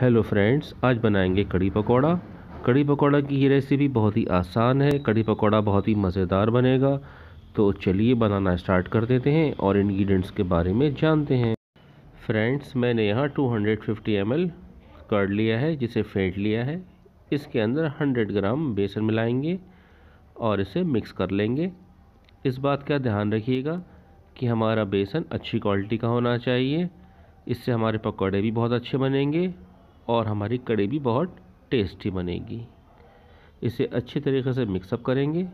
hello friends आज बनाएंगे कड़ी पकौड़ा कड़ी पकौड़ा की ये रेसिपी बहुत ही आसान है कड़ी पकौड़ा बहुत ही मज़ेदार बनेगा तो चलिए बनाना स्टार्ट कर देते हैं और इंग्रेडिएंट्स के बारे में जानते हैं फ्रेंड्स मैंने यहाँ 250 हंड्रेड कर्ड लिया है जिसे फेंट लिया है इसके अंदर 100 ग्राम बेसन मिलाएंगे और इसे मिक्स कर लेंगे इस बात का ध्यान रखिएगा कि हमारा बेसन अच्छी क्वालिटी का होना चाहिए इससे हमारे पकौड़े भी बहुत अच्छे बनेंगे और हमारी कड़ी भी बहुत टेस्टी बनेगी इसे अच्छे तरीके से मिक्सअप करेंगे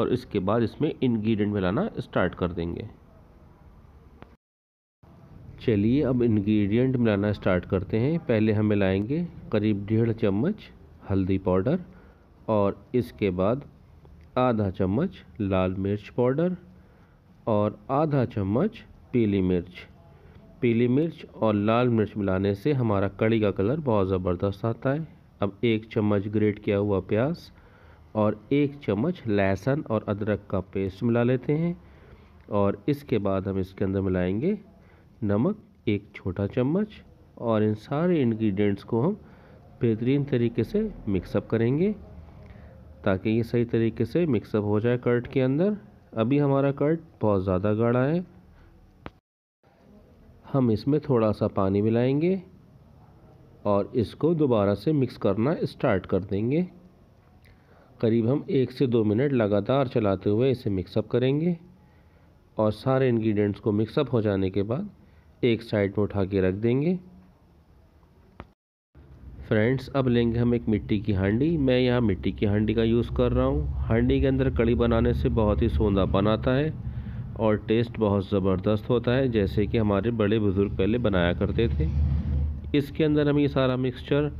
और इसके बाद इसमें इंग्रेडिएंट मिलाना स्टार्ट कर देंगे चलिए अब इंग्रेडिएंट मिलाना स्टार्ट करते हैं पहले हम मिलाएंगे करीब डेढ़ चम्मच हल्दी पाउडर और इसके बाद आधा चम्मच लाल मिर्च पाउडर और आधा चम्मच पीली मिर्च पीली मिर्च और लाल मिर्च मिलाने से हमारा कड़ी का कलर बहुत ज़बरदस्त आता है अब एक चम्मच ग्रेट किया हुआ प्याज और एक चम्मच लहसुन और अदरक का पेस्ट मिला लेते हैं और इसके बाद हम इसके अंदर मिलाएंगे नमक एक छोटा चम्मच और इन सारे इंग्रेडिएंट्स को हम बेहतरीन तरीके से मिक्सअप करेंगे ताकि ये सही तरीके से मिक्सअप हो जाए कर्ट के अंदर अभी हमारा कर्ट बहुत ज़्यादा गाढ़ा है हम इसमें थोड़ा सा पानी मिलाएंगे और इसको दोबारा से मिक्स करना स्टार्ट कर देंगे करीब हम एक से दो मिनट लगातार चलाते हुए इसे मिक्सअप करेंगे और सारे इंग्रेडिएंट्स को मिक्सअप हो जाने के बाद एक साइड में उठा के रख देंगे फ्रेंड्स अब लेंगे हम एक मिट्टी की हांडी मैं यहाँ मिट्टी की हांडी का यूज़ कर रहा हूँ हांडी के अंदर कड़ी बनाने से बहुत ही सौंधापन आता है और टेस्ट बहुत ज़बरदस्त होता है जैसे कि हमारे बड़े बुज़ुर्ग पहले बनाया करते थे इसके अंदर हम ये सारा मिक्सचर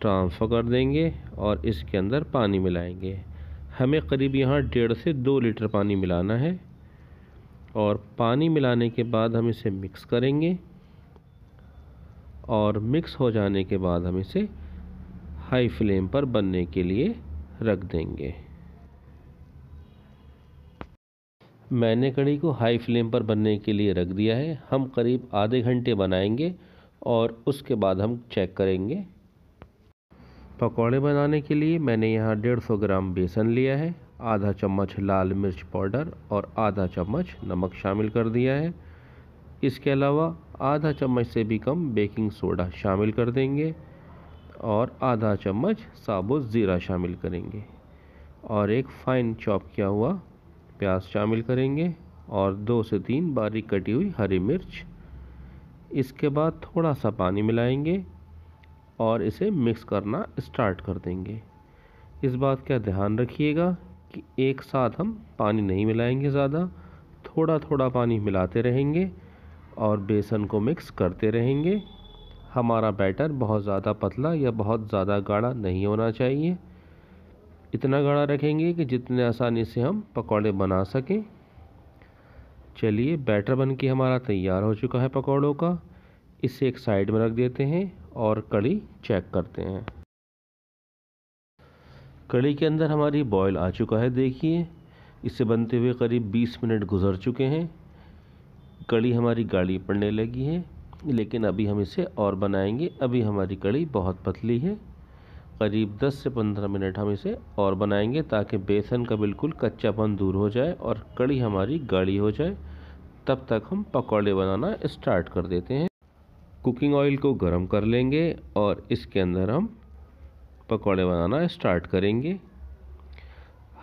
ट्रांसफ़र कर देंगे और इसके अंदर पानी मिलाएंगे हमें करीब यहाँ डेढ़ से दो लीटर पानी मिलाना है और पानी मिलाने के बाद हम इसे मिक्स करेंगे और मिक्स हो जाने के बाद हम इसे हाई फ्लेम पर बनने के लिए रख देंगे मैंने कड़ी को हाई फ्लेम पर बनने के लिए रख दिया है हम करीब आधे घंटे बनाएंगे और उसके बाद हम चेक करेंगे पकौड़े बनाने के लिए मैंने यहाँ डेढ़ सौ ग्राम बेसन लिया है आधा चम्मच लाल मिर्च पाउडर और आधा चम्मच नमक शामिल कर दिया है इसके अलावा आधा चम्मच से भी कम बेकिंग सोडा शामिल कर देंगे और आधा चम्मच साबुत ज़ीरा शामिल करेंगे और एक फ़ाइन चॉप किया हुआ प्याज शामिल करेंगे और दो से तीन बारीक कटी हुई हरी मिर्च इसके बाद थोड़ा सा पानी मिलाएंगे और इसे मिक्स करना स्टार्ट कर देंगे इस बात का ध्यान रखिएगा कि एक साथ हम पानी नहीं मिलाएंगे ज़्यादा थोड़ा थोड़ा पानी मिलाते रहेंगे और बेसन को मिक्स करते रहेंगे हमारा बैटर बहुत ज़्यादा पतला या बहुत ज़्यादा गाढ़ा नहीं होना चाहिए इतना गाढ़ा रखेंगे कि जितने आसानी से हम पकौड़े बना सकें चलिए बैटर बन के हमारा तैयार हो चुका है पकौड़ों का इसे एक साइड में रख देते हैं और कड़ी चेक करते हैं कड़ी के अंदर हमारी बॉयल आ चुका है देखिए इसे बनते हुए करीब 20 मिनट गुजर चुके हैं कड़ी हमारी गाढ़ी पड़ने लगी है लेकिन अभी हम इसे और बनाएंगे अभी हमारी कड़ी बहुत पतली है करीब 10 से 15 मिनट हम इसे और बनाएंगे ताकि बेसन का बिल्कुल कच्चापन दूर हो जाए और कड़ी हमारी गाढ़ी हो जाए तब तक हम पकौड़े बनाना स्टार्ट कर देते हैं कुकिंग ऑयल को गर्म कर लेंगे और इसके अंदर हम पकौड़े बनाना स्टार्ट करेंगे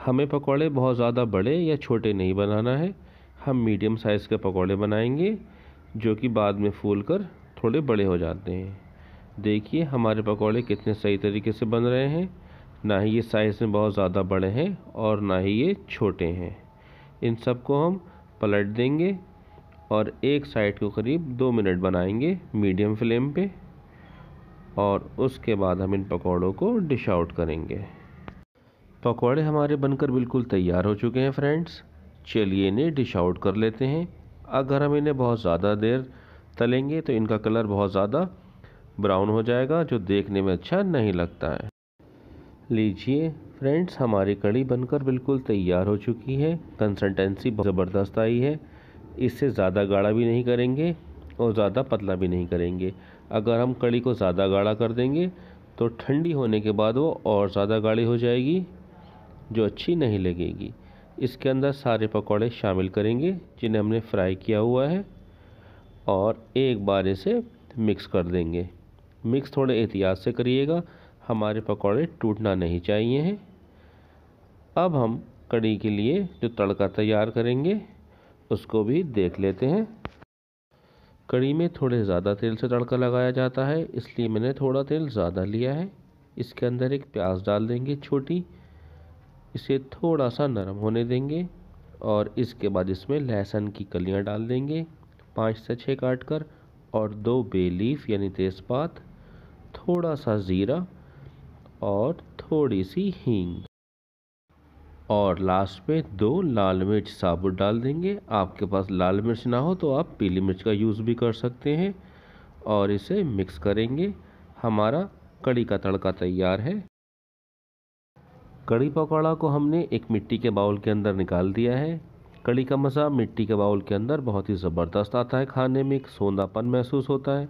हमें पकौड़े बहुत ज़्यादा बड़े या छोटे नहीं बनाना है हम मीडियम साइज़ के पकौड़े बनाएंगे जो कि बाद में फूल कर थोड़े बड़े हो जाते हैं देखिए हमारे पकौड़े कितने सही तरीके से बन रहे हैं ना ही ये साइज़ में बहुत ज़्यादा बड़े हैं और ना ही ये छोटे हैं इन सब को हम पलट देंगे और एक साइड को करीब दो मिनट बनाएंगे मीडियम फ्लेम पे और उसके बाद हम इन पकौड़ों को डिश आउट करेंगे पकौड़े हमारे बनकर बिल्कुल तैयार हो चुके हैं फ्रेंड्स चलिए इन्हें डिश आउट कर लेते हैं अगर हम इन्हें बहुत ज़्यादा देर तलेंगे तो इनका कलर बहुत ज़्यादा ब्राउन हो जाएगा जो देखने में अच्छा नहीं लगता है लीजिए फ्रेंड्स हमारी कड़ी बनकर बिल्कुल तैयार हो चुकी है कंसल्टेंसी बहुत ज़बरदस्त आई है इससे ज़्यादा गाढ़ा भी नहीं करेंगे और ज़्यादा पतला भी नहीं करेंगे अगर हम कड़ी को ज़्यादा गाढ़ा कर देंगे तो ठंडी होने के बाद वो और ज़्यादा गाढ़ी हो जाएगी जो अच्छी नहीं लगेगी इसके अंदर सारे पकौड़े शामिल करेंगे जिन्हें हमने फ्राई किया हुआ है और एक बार इसे मिक्स कर देंगे मिक्स थोड़े एहतियात से करिएगा हमारे पकौड़े टूटना नहीं चाहिए हैं अब हम कड़ी के लिए जो तड़का तैयार करेंगे उसको भी देख लेते हैं कड़ी में थोड़े ज़्यादा तेल से तड़का लगाया जाता है इसलिए मैंने थोड़ा तेल ज़्यादा लिया है इसके अंदर एक प्याज डाल देंगे छोटी इसे थोड़ा सा नरम होने देंगे और इसके बाद इसमें लहसुन की कलियां डाल देंगे पाँच से छः काट कर और दो बेलीफ यानी तेज़पात थोड़ा सा ज़ीरा और थोड़ी सी हींग और लास्ट में दो लाल मिर्च साबुत डाल देंगे आपके पास लाल मिर्च ना हो तो आप पीली मिर्च का यूज़ भी कर सकते हैं और इसे मिक्स करेंगे हमारा कड़ी का तड़का तैयार है कड़ी पकौड़ा को हमने एक मिट्टी के बाउल के अंदर निकाल दिया है कड़ी का मज़ा मिट्टी के बाउल के अंदर बहुत ही ज़बरदस्त आता है खाने में एक सोंदापन महसूस होता है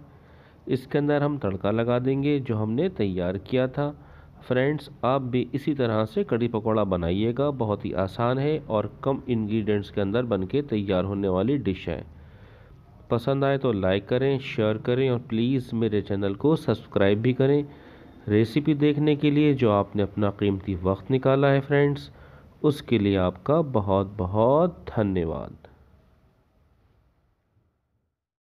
इसके अंदर हम तड़का लगा देंगे जो हमने तैयार किया था फ्रेंड्स आप भी इसी तरह से कड़ी पकौड़ा बनाइएगा बहुत ही आसान है और कम इंग्रेडिएंट्स के अंदर बनके तैयार होने वाली डिश है पसंद आए तो लाइक करें शेयर करें और प्लीज़ मेरे चैनल को सब्सक्राइब भी करें रेसिपी देखने के लिए जो आपने अपना कीमती वक्त निकाला है फ्रेंड्स उसके लिए आपका बहुत बहुत धन्यवाद